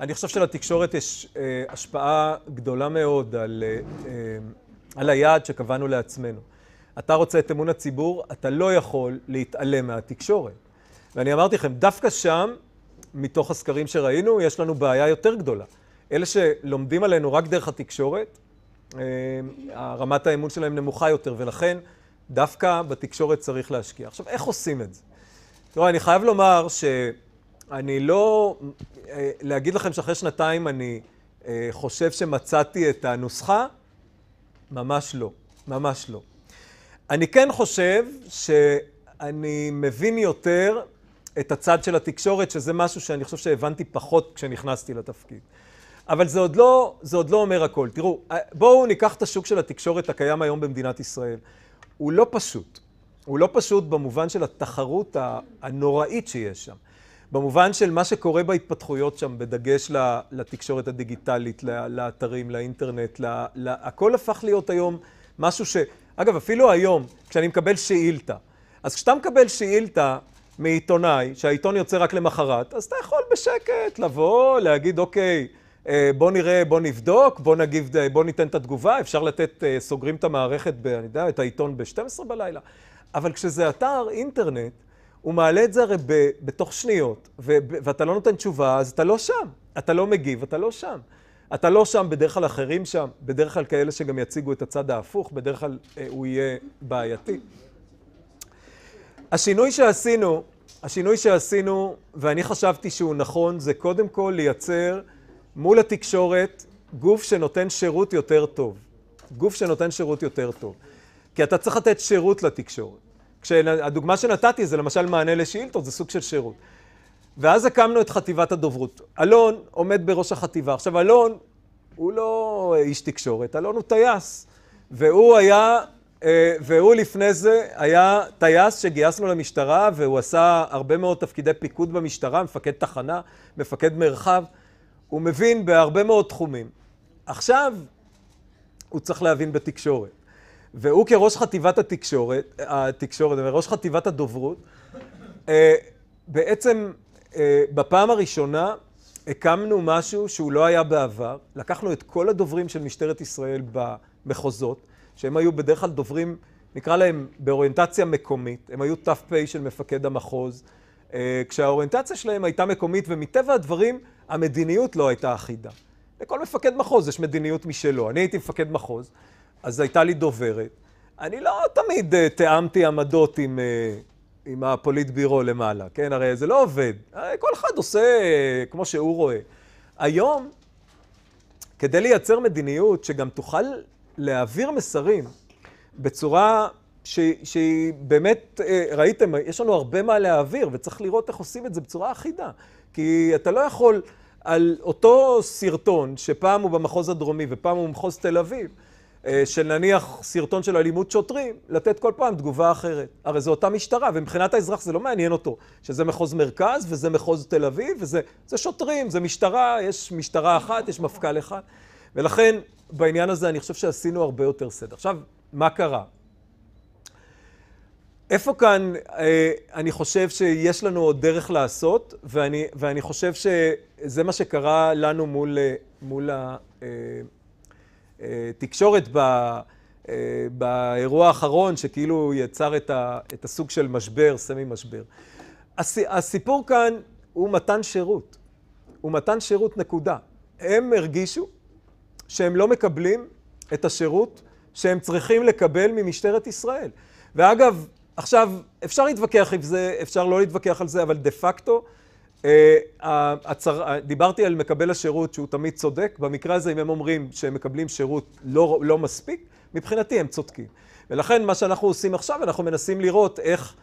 אני חושב שלתקשורת יש אה, השפעה גדולה מאוד על, אה, אה, על היעד שקבענו לעצמנו. אתה רוצה את אמון הציבור, אתה לא יכול להתעלם מהתקשורת. ואני אמרתי לכם, דווקא שם, מתוך הסקרים שראינו, יש לנו בעיה יותר גדולה. אלה שלומדים עלינו רק דרך התקשורת, אה, רמת האמון שלהם נמוכה יותר, ולכן דווקא בתקשורת צריך להשקיע. עכשיו, איך עושים את זה? תראה, אני חייב לומר שאני לא... אה, להגיד לכם שאחרי שנתיים אני אה, חושב שמצאתי את הנוסחה? ממש לא. ממש לא. אני כן חושב שאני מבין יותר את הצד של התקשורת, שזה משהו שאני חושב שהבנתי פחות כשנכנסתי לתפקיד. אבל זה עוד לא, זה עוד לא אומר הכל. תראו, אה, בואו ניקח את השוק של התקשורת הקיים היום במדינת ישראל. הוא לא פשוט. הוא לא פשוט במובן של התחרות הנוראית שיש שם. במובן של מה שקורה בהתפתחויות שם, בדגש לתקשורת הדיגיטלית, לאתרים, לאינטרנט, לה, לה, הכל הפך להיות היום משהו ש... אגב, אפילו היום, כשאני מקבל שאילתה, אז כשאתה מקבל שאילתה מעיתונאי, שהעיתון יוצא רק למחרת, אז אתה יכול בשקט לבוא, להגיד, אוקיי, אה, בוא נראה, בוא נבדוק, בוא נגיב, אה, בוא ניתן את התגובה, אפשר לתת, אה, סוגרים את המערכת, ב, אני יודע, את העיתון ב-12 בלילה. אבל כשזה אתר אינטרנט, הוא מעלה את זה הרי ב, בתוך שניות, ו, ואתה לא נותן תשובה, אז אתה לא שם. אתה לא מגיב, אתה לא שם. אתה לא שם, בדרך כלל אחרים שם, בדרך כלל כאלה שגם יציגו את הצד ההפוך, בדרך כלל אה, הוא יהיה בעייתי. השינוי שעשינו, השינוי שעשינו, ואני חשבתי שהוא נכון, זה קודם כל לייצר... מול התקשורת, גוף שנותן שירות יותר טוב. גוף שנותן שירות יותר טוב. כי אתה צריך לתת שירות לתקשורת. כשהדוגמה שנתתי זה למשל מענה לשאילתות, זה סוג של שירות. ואז הקמנו את חטיבת הדוברות. אלון עומד בראש החטיבה. עכשיו, אלון הוא לא איש תקשורת, אלון הוא טייס. והוא היה, אה, והוא לפני זה היה טייס שגייסנו למשטרה, והוא עשה הרבה מאוד תפקידי פיקוד במשטרה, מפקד תחנה, מפקד מרחב. הוא מבין בהרבה מאוד תחומים. עכשיו הוא צריך להבין בתקשורת. והוא כראש חטיבת התקשורת, התקשורת, ראש חטיבת הדוברות, אה, בעצם אה, בפעם הראשונה הקמנו משהו שהוא לא היה בעבר. לקחנו את כל הדוברים של משטרת ישראל במחוזות, שהם היו בדרך כלל דוברים, נקרא להם באוריינטציה מקומית, הם היו ת"פ של מפקד המחוז, אה, כשהאוריינטציה שלהם הייתה מקומית, ומטבע הדברים המדיניות לא הייתה אחידה. לכל מפקד מחוז יש מדיניות משלו. אני הייתי מפקד מחוז, אז הייתה לי דוברת. אני לא תמיד uh, תיאמתי עמדות עם, uh, עם הפוליטבירו למעלה, כן? הרי זה לא עובד. אה, כל אחד עושה uh, כמו שהוא רואה. היום, כדי לייצר מדיניות שגם תוכל להעביר מסרים בצורה שהיא באמת, uh, ראיתם, יש לנו הרבה מה להעביר, וצריך לראות איך עושים את זה בצורה אחידה. כי אתה לא יכול... על אותו סרטון, שפעם הוא במחוז הדרומי ופעם הוא במחוז תל אביב, אה, של נניח סרטון של אלימות שוטרים, לתת כל פעם תגובה אחרת. הרי זו אותה משטרה, ומבחינת האזרח זה לא מעניין אותו, שזה מחוז מרכז וזה מחוז תל אביב, וזה זה שוטרים, זה משטרה, יש משטרה אחת, יש מפכ"ל אחד. ולכן, בעניין הזה אני חושב שעשינו הרבה יותר סדר. עכשיו, מה קרה? איפה כאן, אה, אני חושב שיש לנו עוד דרך לעשות, ואני, ואני חושב שזה מה שקרה לנו מול, אה, מול התקשורת אה, ב, באירוע האחרון, שכאילו יצר את, ה, את הסוג של משבר, סמי משבר. הסיפור כאן הוא מתן שירות. הוא מתן שירות נקודה. הם הרגישו שהם לא מקבלים את השירות שהם צריכים לקבל ממשטרת ישראל. ואגב, עכשיו, אפשר להתווכח עם זה, אפשר לא להתווכח על זה, אבל דה פקטו, אה, הצר... דיברתי על מקבל השירות שהוא תמיד צודק, במקרה הזה אם הם אומרים שהם מקבלים שירות לא, לא מספיק, מבחינתי הם צודקים. ולכן מה שאנחנו עושים עכשיו, אנחנו מנסים לראות איך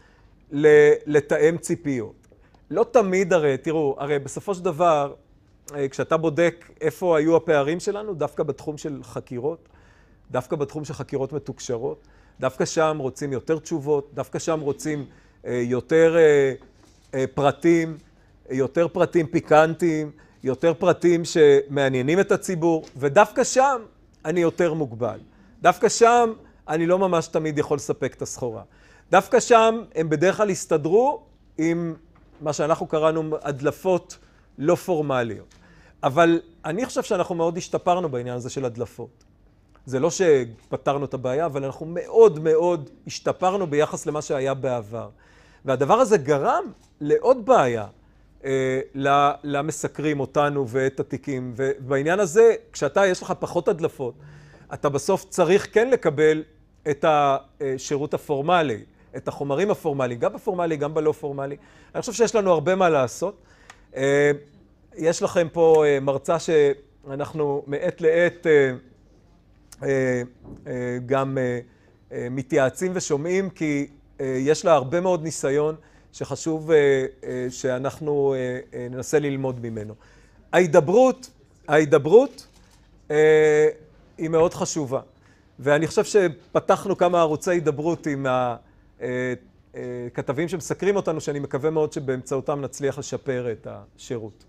לתאם ציפיות. לא תמיד הרי, תראו, הרי בסופו של דבר, אה, כשאתה בודק איפה היו הפערים שלנו, דווקא בתחום של חקירות, דווקא בתחום של חקירות מתוקשרות, דווקא שם רוצים יותר תשובות, דווקא שם רוצים אה, יותר אה, אה, פרטים, יותר פרטים פיקנטיים, יותר פרטים שמעניינים את הציבור, ודווקא שם אני יותר מוגבל. דווקא שם אני לא ממש תמיד יכול לספק את הסחורה. דווקא שם הם בדרך כלל הסתדרו עם מה שאנחנו קראנו הדלפות לא פורמליות. אבל אני חושב שאנחנו מאוד השתפרנו בעניין הזה של הדלפות. זה לא שפתרנו את הבעיה, אבל אנחנו מאוד מאוד השתפרנו ביחס למה שהיה בעבר. והדבר הזה גרם לעוד בעיה אה, למסקרים אותנו ואת התיקים. ובעניין הזה, כשאתה, יש לך פחות הדלפות, אתה בסוף צריך כן לקבל את השירות הפורמלי, את החומרים הפורמליים, גם בפורמלי, גם בלא פורמלי. אני חושב שיש לנו הרבה מה לעשות. אה, יש לכם פה אה, מרצה שאנחנו מעת לעת... אה, אה, אה, גם אה, מתייעצים ושומעים, כי יש לה הרבה מאוד ניסיון שחשוב שאנחנו ננסה ללמוד ממנו. ההידברות, ההידברות היא מאוד חשובה. ואני חושב שפתחנו כמה ערוצי הידברות עם כתבים שמסקרים אותנו, שאני מקווה מאוד שבאמצעותם נצליח לשפר את השירות.